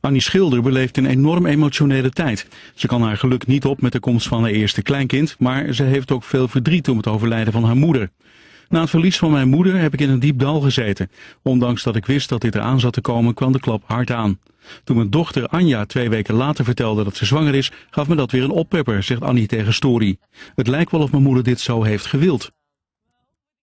Annie Schilder beleeft een enorm emotionele tijd. Ze kan haar geluk niet op met de komst van haar eerste kleinkind, maar ze heeft ook veel verdriet om het overlijden van haar moeder. Na het verlies van mijn moeder heb ik in een diep dal gezeten. Ondanks dat ik wist dat dit eraan zat te komen, kwam de klap hard aan. Toen mijn dochter Anja twee weken later vertelde dat ze zwanger is, gaf me dat weer een oppepper, zegt Annie tegen Story. Het lijkt wel of mijn moeder dit zo heeft gewild.